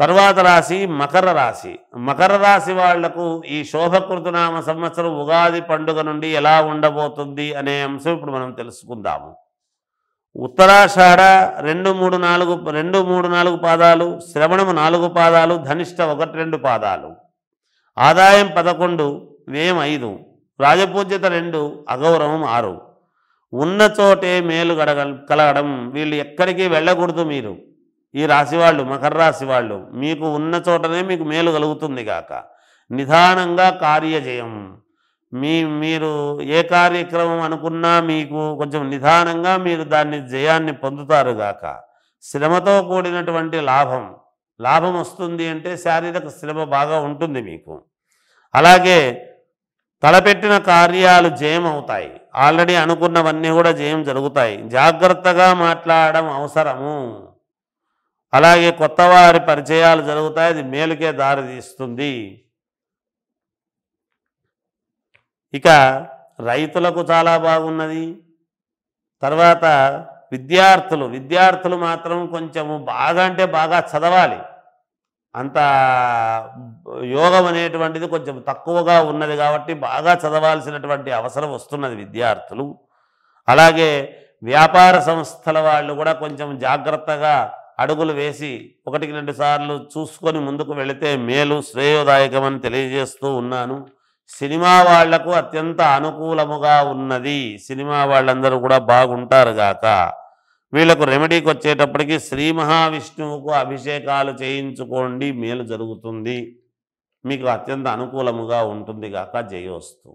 తర్వాత రాశి మకర రాశి మకర రాశి వాళ్లకు ఈ శోభకృతునామ సంవత్సరం ఉగాది పండుగ నుండి ఎలా ఉండబోతుంది అనే అంశం ఇప్పుడు మనం తెలుసుకుందాము ఉత్తరాషాఢ రెండు మూడు నాలుగు రెండు మూడు నాలుగు పాదాలు శ్రవణము నాలుగు పాదాలు ధనిష్ట ఒకటి రెండు పాదాలు ఆదాయం పదకొండు వ్యయం ఐదు రాజపూజ్యత రెండు అగౌరవం ఆరు ఉన్న చోటే మేలు కలగడం వీళ్ళు ఎక్కడికి వెళ్ళకూడదు మీరు ఈ రాశివాళ్ళు మకర రాశి వాళ్ళు మీకు ఉన్న చోటనే మీకు మేలు కలుగుతుంది గాక నిదానంగా కార్యజయం మీ మీరు ఏ కార్యక్రమం అనుకున్నా మీకు కొంచెం నిదానంగా మీరు దాన్ని జయాన్ని పొందుతారు గాక శ్రమతో కూడినటువంటి లాభం లాభం వస్తుంది అంటే శారీరక శ్రమ బాగా ఉంటుంది మీకు అలాగే తలపెట్టిన కార్యాలు జయం అవుతాయి ఆల్రెడీ అనుకున్నవన్నీ కూడా జయం జరుగుతాయి జాగ్రత్తగా మాట్లాడడం అవసరము అలాగే కొత్త వారి పరిచయాలు జరుగుతాయి అది మేలుకే దారితీస్తుంది ఇక రైతులకు చాలా బాగున్నది తర్వాత విద్యార్థులు విద్యార్థులు మాత్రం కొంచెము బాగా అంటే బాగా చదవాలి అంత యోగం అనేటువంటిది కొంచెం తక్కువగా ఉన్నది కాబట్టి బాగా చదవాల్సినటువంటి అవసరం వస్తున్నది విద్యార్థులు అలాగే వ్యాపార సంస్థల వాళ్ళు కూడా కొంచెం జాగ్రత్తగా అడుగులు వేసి ఒకటికి రెండు సార్లు చూసుకొని ముందుకు వెళితే మేలు శ్రేయోదాయకమని తెలియజేస్తూ ఉన్నాను సినిమా వాళ్లకు అత్యంత అనుకూలముగా ఉన్నది సినిమా వాళ్ళందరూ కూడా బాగుంటారు గాక వీళ్ళకు రెమెడీకి వచ్చేటప్పటికి శ్రీ మహావిష్ణువుకు అభిషేకాలు చేయించుకోండి మేలు జరుగుతుంది మీకు అత్యంత అనుకూలముగా ఉంటుంది గాక జయోస్తూ